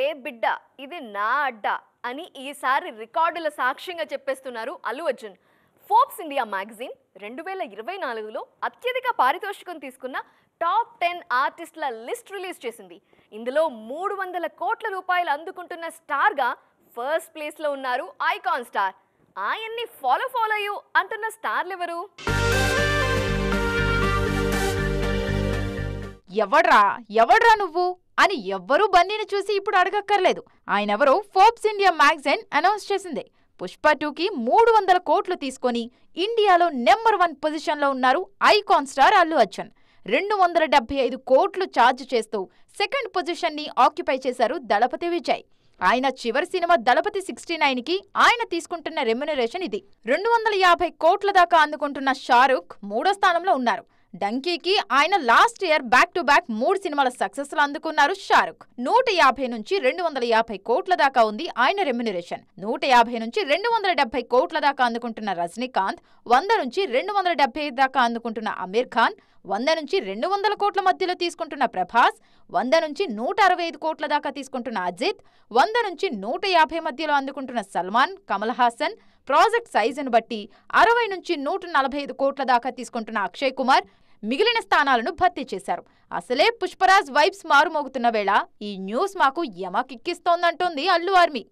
ఏ బిడ్డ ఇది నా అడ్డ అని ఈసారి రికార్డుల సాక్ష్యంగా చెప్పేస్తున్నారు Allu Arjun Forbes India magazine రెండు వేల ఇరవై నాలుగులో అత్యధిక పారితోషికం తీసుకున్న టాప్ టెన్ ఆర్టిస్టుల లిస్ట్ రిలీజ్ చేసింది ఇందులో మూడు వందల కోట్ల రూపాయలు అందుకుంటున్న స్టార్గా ఫస్ట్ ప్లేస్లో ఉన్నారు ఐకాన్ స్టార్ ఆయన్ని ఫాలో ఫాలో అయ్యూ అంటున్న స్టార్లు ఎవరు ఎవడ్రా ఎవడ్రా నువ్వు అని ఎవ్వరూ బన్నీని చూసి ఇప్పుడు అడగక్కర్లేదు ఆయనెవరో ఫోర్బ్స్ ఇండియా మ్యాగజైన్ అనౌన్స్ చేసిందే పుష్ప టూకి మూడు వందల కోట్లు తీసుకొని ఇండియాలో నెంబర్ వన్ పొజిషన్లో ఉన్నారు ఐకాన్ స్టార్ అల్లు అర్జున్ రెండు వందల డెబ్బై ఐదు కోట్లు ఛార్జ్ చేస్తూ సెకండ్ పొజిషన్ని ఆక్యుపై చేశారు దళపతి విజయ్ ఆయన చివరి సినిమా దళపతి సిక్స్టీ నైన్కి ఆయన తీసుకుంటున్న రెమ్యునరేషన్ ఇది రెండు వందల యాభై కోట్ల దాకా అందుకుంటున్న షారుఖ్ మూడో స్థానంలో ఉన్నారు డంకీకి ఆయన last year back to back మూడు సినిమాల సక్సెస్ అందుకున్నారు షారుఖ్ నూట యాభై నుంచి రెండు వందల యాభై కోట్ల దాకా ఉంది ఆయన రెమ్యునరేషన్ నూట యాభై నుంచి రెండు వందల డెబ్బై కోట్ల దాకా అందుకుంటున్న రజనీకాంత్ వంద నుంచి రెండు వందల డెబ్బై దాకా అందుకుంటున్న అమీర్ ఖాన్ వంద నుంచి రెండు వందల కోట్ల మధ్యలో తీసుకుంటున్న ప్రభాస్ వంద నుంచి నూట అరవై ఐదు కోట్ల దాకా తీసుకుంటున్న అజిత్ వంద నుంచి నూట యాభై మధ్యలో అందుకుంటున్న సల్మాన్ కమల్ హాసన్ ప్రాజెక్ట్ సైజును బట్టి అరవై నుంచి నూట నలభై ఐదు కోట్ల దాకా తీసుకుంటున్న అక్షయ్ కుమార్ మిగిలిన స్థానాలను భర్తీ చేశారు అసలే పుష్పరాజ్ వైబ్స్ మారుమోగుతున్న వేళ ఈ న్యూస్ మాకు యమకిక్కిస్తోందంటోంది అల్లు ఆర్మీ